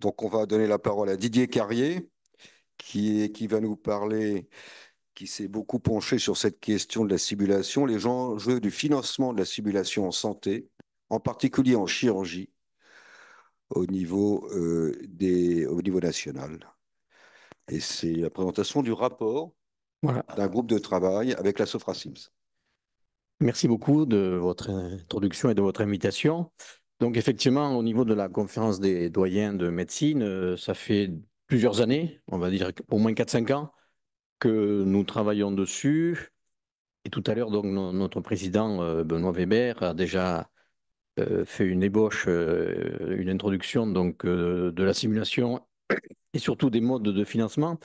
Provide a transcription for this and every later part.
Donc, on va donner la parole à Didier Carrier, qui, va nous parler, qui s'est beaucoup penché sur cette question de la simulation, les enjeux du financement de la simulation en santé, en particulier en chirurgie, au niveau, euh, national. Et c'est la présentation du rapport d'un groupe de travail avec la Sofra Sims. Merci beaucoup de votre introduction et de votre invitation. Donc effectivement, au niveau de la conférence des doyens de médecine, euh, ça fait plusieurs années, on va dire au moins 4-5 ans, que nous travaillons dessus. Et tout à l'heure, donc notre président euh, Benoît Weber a déjà euh, fait une ébauche, une introduction donc de la simulation et surtout des modes de financement.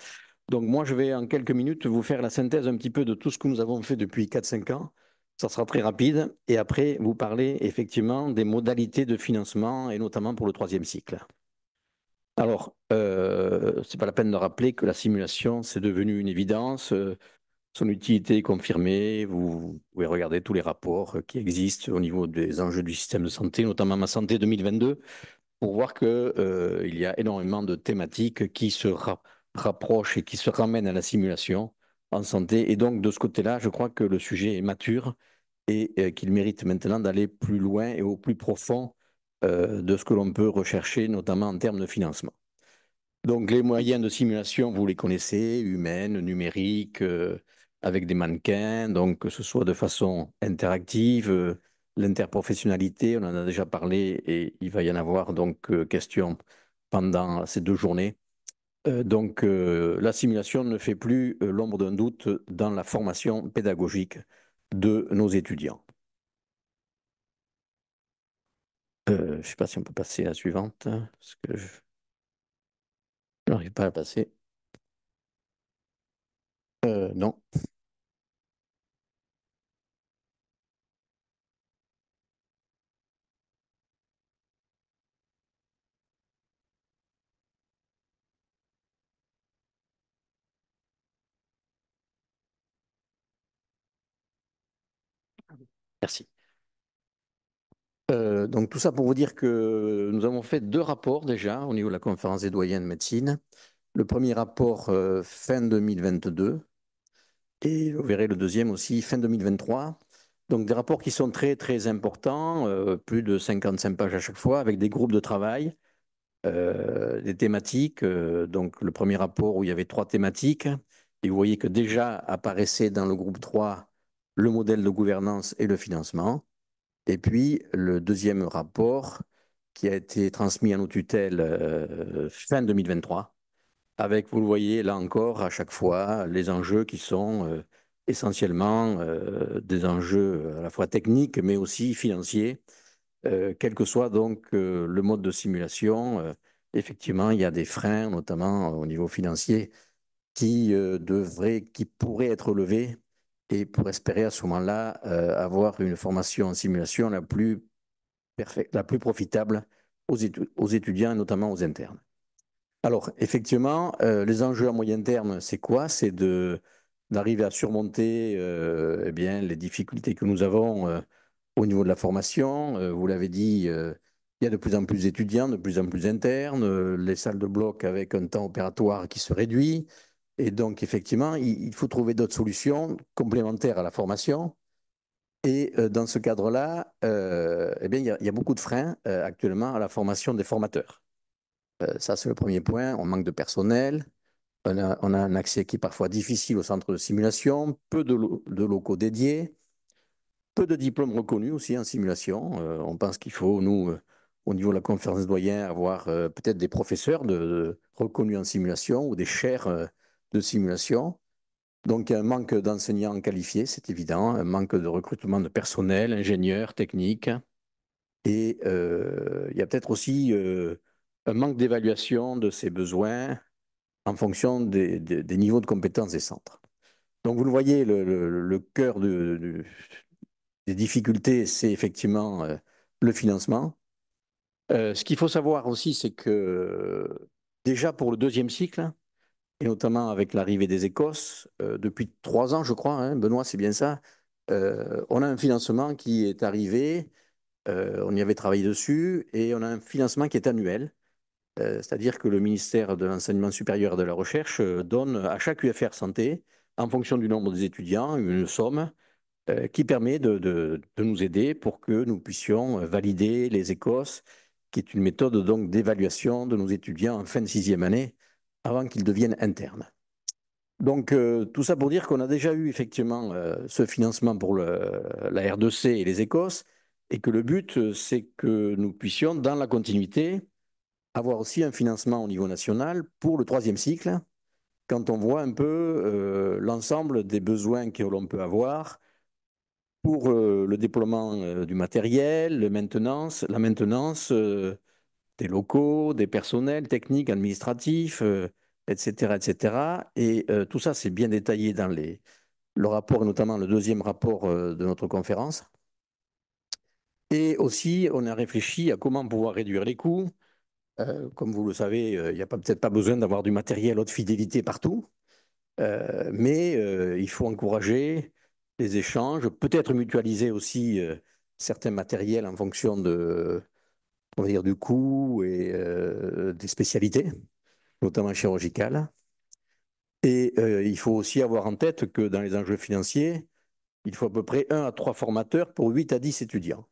Donc moi, je vais en quelques minutes vous faire la synthèse un petit peu de tout ce que nous avons fait depuis 4-5 ans ça sera très rapide. Et après, vous parlez effectivement des modalités de financement, et notamment pour le troisième cycle. Alors, euh, ce n'est pas la peine de rappeler que la simulation, c'est devenu une évidence. Euh, son utilité est confirmée. Vous pouvez regarder tous les rapports qui existent au niveau des enjeux du système de santé, notamment Ma Santé 2022, pour voir qu'il euh, y a énormément de thématiques qui se rapprochent et qui se ramènent à la simulation en santé. Et donc, de ce côté-là, je crois que le sujet est mature et euh, qu'il mérite maintenant d'aller plus loin et au plus profond euh, de ce que l'on peut rechercher, notamment en termes de financement. Donc, les moyens de simulation, vous les connaissez, humaines, numériques, euh, avec des mannequins, donc que ce soit de façon interactive, l'interprofessionnalité, on en a déjà parlé et il va y en avoir donc question pendant ces deux journées euh, donc euh, l'assimilation ne fait plus euh, l'ombre d'un doute dans la formation pédagogique de nos étudiants. je ne sais pas si on peut passer à la suivante, hein, parce que je n'arrive pas à la passer. non. Merci. Euh, donc tout ça pour vous dire que nous avons fait deux rapports déjà au niveau de la conférence des doyens de médecine. Le premier rapport euh, fin 2022 et vous verrez le deuxième aussi fin 2023. Donc des rapports qui sont très très importants, euh, plus de 55 pages à chaque fois, avec des groupes de travail, des thématiques. donc le premier rapport où il y avait trois thématiques et vous voyez que déjà apparaissait dans le groupe 3 le modèle de gouvernance et le financement. Et puis, le deuxième rapport qui a été transmis à nos tutelles euh, fin 2023, avec, vous le voyez, là encore, à chaque fois, les enjeux qui sont euh, essentiellement euh, des enjeux à la fois techniques, mais aussi financiers. quel que soit donc le mode de simulation, effectivement, il y a des freins, notamment au niveau financier, qui devraient, qui pourraient être levés et pour espérer à ce moment-là euh, avoir une formation en simulation la plus, la plus profitable aux, étudiants, et notamment aux internes. Alors, effectivement, euh, les enjeux à moyen terme, c'est quoi C'est d'arriver à surmonter euh, eh bien, les difficultés que nous avons au niveau de la formation. vous l'avez dit, il y a de plus en plus d'étudiants, de plus en plus internes, les salles de bloc avec un temps opératoire qui se réduit, et donc, effectivement, il, faut trouver d'autres solutions complémentaires à la formation. Et euh, dans ce cadre-là, euh, eh bien, il y, a, beaucoup de freins euh, actuellement à la formation des formateurs. ça, c'est le premier point. On manque de personnel. On a, un accès qui est parfois difficile au centre de simulation, peu de, locaux dédiés, peu de diplômes reconnus aussi en simulation. on pense qu'il faut, nous, au niveau de la conférence doyenne, avoir peut-être des professeurs de, reconnus en simulation ou des chaires de simulation. Donc, il y a un manque d'enseignants qualifiés, c'est évident, un manque de recrutement de personnel, ingénieurs, techniques. Et euh, il y a peut-être aussi euh, un manque d'évaluation de ces besoins en fonction des, niveaux de compétences des centres. Donc, vous le voyez, le, cœur de, des difficultés, c'est effectivement euh, le financement. ce qu'il faut savoir aussi, c'est que déjà pour le deuxième cycle, et notamment avec l'arrivée des Écosses, euh, depuis trois ans, je crois, hein, Benoît, c'est bien ça, euh, on a un financement qui est arrivé, euh, on y avait travaillé dessus, et on a un financement qui est annuel, c'est-à-dire que le ministère de l'Enseignement supérieur et de la Recherche donne à chaque UFR Santé, en fonction du nombre des étudiants, une somme qui permet de, nous aider pour que nous puissions valider les Écosses, qui est une méthode d'évaluation de nos étudiants en fin de sixième année, avant qu'ils deviennent internes. Donc euh, tout ça pour dire qu'on a déjà eu effectivement euh, ce financement pour la R2C et les Écosses, et que le but, euh, c'est que nous puissions, dans la continuité, avoir aussi un financement au niveau national pour le troisième cycle, quand on voit un peu l'ensemble des besoins que l'on peut avoir pour le déploiement du matériel, le maintenance, la maintenance, des locaux, des personnels techniques, administratifs, etc., euh, etc. Et euh, tout ça, c'est bien détaillé dans le rapport, notamment le deuxième rapport euh, de notre conférence. Et aussi, on a réfléchi à comment pouvoir réduire les coûts. comme vous le savez, il n'y a peut-être pas besoin d'avoir du matériel haute fidélité partout, mais il faut encourager les échanges, peut-être mutualiser aussi certains matériels en fonction de, on va dire, du coût et euh, des spécialités, notamment chirurgicales. Et euh, il faut aussi avoir en tête que dans les enjeux financiers, il faut à peu près 1 à 3 formateurs pour 8 à 10 étudiants.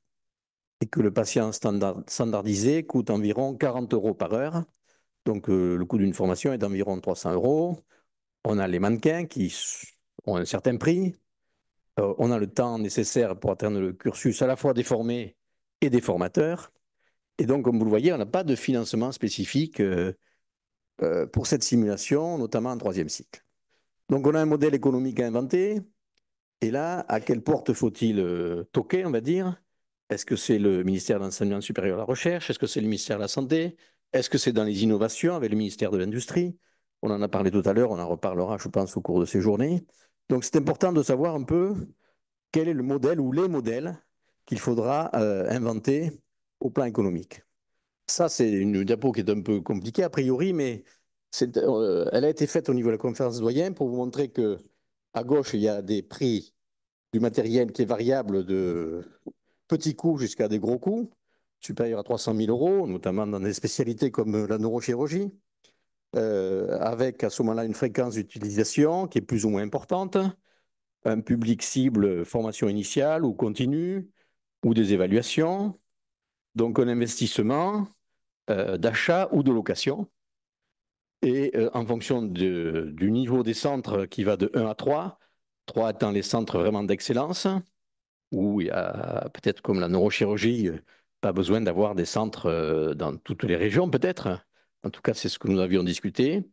Et que le patient standardisé coûte environ 40 euros par heure. Donc euh, le coût d'une formation est d'environ 300 euros. On a les mannequins qui ont un certain prix. on a le temps nécessaire pour atteindre le cursus à la fois des formés et des formateurs. Et donc, comme vous le voyez, on n'a pas de financement spécifique euh, euh, pour cette simulation, notamment en troisième cycle. Donc, on a un modèle économique à inventer. Et là, à quelle porte faut-il euh, toquer, on va dire Est-ce que c'est le ministère de l'Enseignement supérieur à la recherche Est-ce que c'est le ministère de la Santé Est-ce que c'est dans les innovations avec le ministère de l'Industrie On en a parlé tout à l'heure, on en reparlera, je pense, au cours de ces journées. Donc, c'est important de savoir un peu quel est le modèle ou les modèles qu'il faudra inventer au plan économique. Ça, c'est une diapo qui est un peu compliquée a priori, mais euh, elle a été faite au niveau de la conférence doyen pour vous montrer que à gauche, il y a des prix du matériel qui est variable de petits coûts jusqu'à des gros coûts, supérieurs à 300 000 euros, notamment dans des spécialités comme la neurochirurgie, euh, avec à ce moment-là une fréquence d'utilisation qui est plus ou moins importante, un public cible formation initiale ou continue, ou des évaluations, donc un investissement euh, d'achat ou de location. Et euh, en fonction du niveau des centres qui va de 1 à 3, 3 étant les centres vraiment d'excellence, où il y a peut-être comme la neurochirurgie, pas besoin d'avoir des centres euh, dans toutes les régions peut-être. En tout cas, c'est ce que nous avions discuté.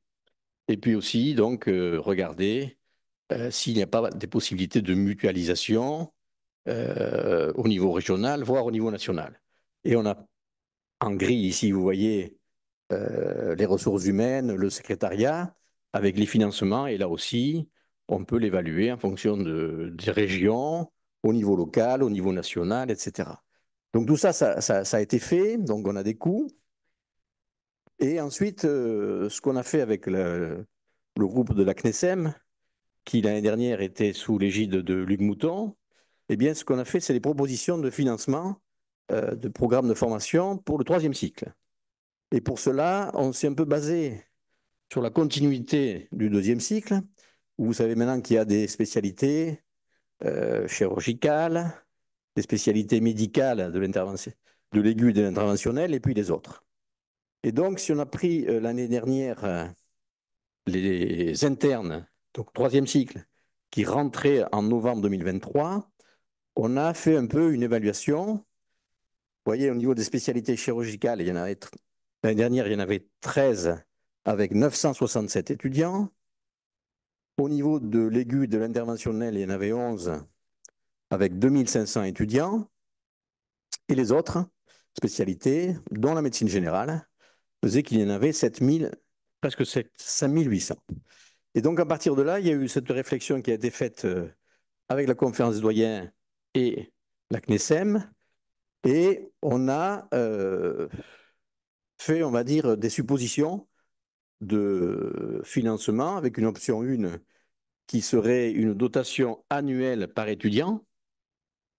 Et puis aussi, donc, regarder s'il n'y a pas des possibilités de mutualisation au niveau régional, voire au niveau national. Et on a en gris ici, vous voyez, euh, les ressources humaines, le secrétariat, avec les financements. Et là aussi, on peut l'évaluer en fonction des régions, au niveau local, au niveau national, etc. Donc tout ça ça, a été fait, donc on a des coûts. Et ensuite, euh, ce qu'on a fait avec le, groupe de la CNESEM, qui l'année dernière était sous l'égide de Luc Mouton, eh bien ce qu'on a fait, c'est les propositions de financement euh, de programmes de formation pour le troisième cycle. Et pour cela, on s'est un peu basé sur la continuité du deuxième cycle, où vous savez maintenant qu'il y a des spécialités euh, chirurgicales, des spécialités médicales de l'aigu et de l'interventionnel, et puis des autres. Et donc, si on a pris euh, l'année dernière les internes, donc troisième cycle, qui rentraient en novembre 2023, on a fait un peu une évaluation vous voyez, au niveau des spécialités chirurgicales, il y en avait l'année dernière, il y en avait 13 avec 967 étudiants. Au niveau de l'aigu de l'interventionnel, il y en avait 11 avec 2500 étudiants. Et les autres spécialités, dont la médecine générale, faisaient qu'il y en avait 7000, presque 5800. Et donc, à partir de là, il y a eu cette réflexion qui a été faite euh, avec la conférence des doyens et la CNESEM, et on a euh, fait, on va dire, des suppositions de financement avec une option 1 qui serait une dotation annuelle par étudiant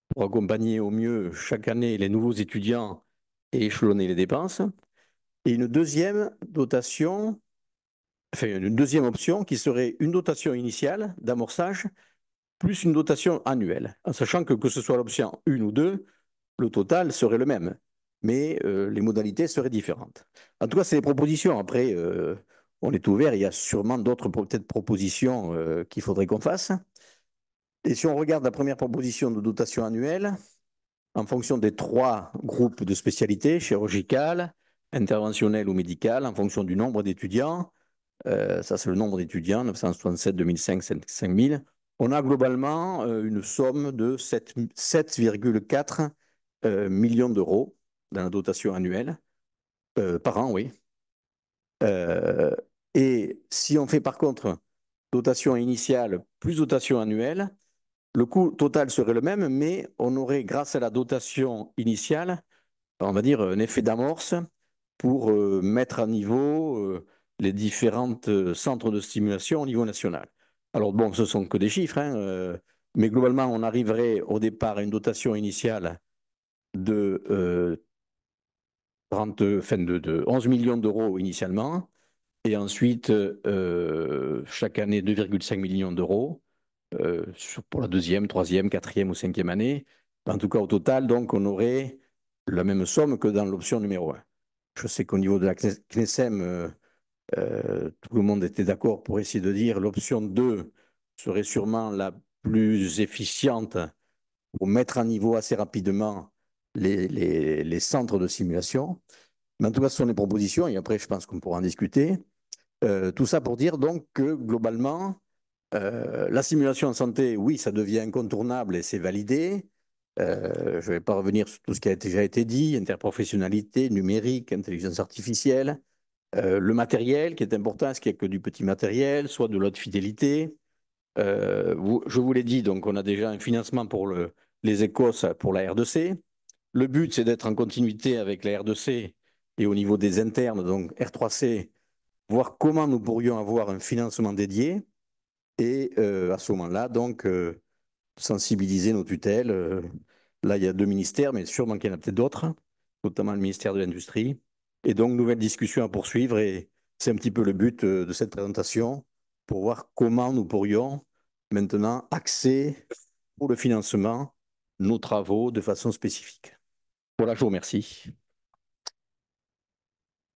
pour accompagner au mieux chaque année les nouveaux étudiants et échelonner les dépenses. Et une deuxième dotation, enfin une deuxième option qui serait une dotation initiale d'amorçage plus une dotation annuelle, en sachant que que ce soit l'option 1 ou 2, le total serait le même, mais euh, les modalités seraient différentes. En tout cas, c'est les propositions. Après, euh, on est ouvert, il y a sûrement d'autres propositions euh, qu'il faudrait qu'on fasse. Et si on regarde la première proposition de dotation annuelle, en fonction des trois groupes de spécialités, chirurgicales, interventionnelles ou médicales, en fonction du nombre d'étudiants, ça c'est le nombre d'étudiants, 967, 2005, 5000, on a globalement une somme de 7,4 euh, millions d'euros dans la dotation annuelle, euh, par an, oui. Euh, et si on fait par contre dotation initiale plus dotation annuelle, le coût total serait le même, mais on aurait, grâce à la dotation initiale, on va dire un effet d'amorce pour mettre à niveau les différents centres de stimulation au niveau national. Alors bon, ce sont que des chiffres, hein, mais globalement, on arriverait au départ à une dotation initiale de, 11 euh, millions d'euros initialement, et ensuite euh, chaque année 2,5 millions d'euros euh, pour la deuxième, troisième, quatrième ou cinquième année. En tout cas, au total, donc, on aurait la même somme que dans l'option numéro 1. Je sais qu'au niveau de la CNESEM, tout le monde était d'accord pour essayer de dire l'option 2 serait sûrement la plus efficiente pour mettre à niveau assez rapidement les, centres de simulation. Mais en tout cas, ce sont les propositions, et après, je pense qu'on pourra en discuter. Euh, tout ça pour dire donc que globalement, euh, la simulation en santé, oui, ça devient incontournable et c'est validé. Euh, je ne vais pas revenir sur tout ce qui a déjà été dit, interprofessionnalité, numérique, intelligence artificielle, le matériel qui est important, est-ce qu'il n'y a que du petit matériel, soit de l'autre fidélité. je vous l'ai dit, donc on a déjà un financement pour le, les Écosses pour la RDC. 2 c le but, c'est d'être en continuité avec la R2C et au niveau des internes, donc R3C, voir comment nous pourrions avoir un financement dédié et euh, à ce moment-là, donc, euh, sensibiliser nos tutelles. là, il y a deux ministères, mais sûrement qu'il y en a peut-être d'autres, notamment le ministère de l'Industrie. Et donc, nouvelle discussion à poursuivre et c'est un petit peu le but euh, de cette présentation pour voir comment nous pourrions maintenant axer pour le financement nos travaux de façon spécifique. Voilà, je vous remercie.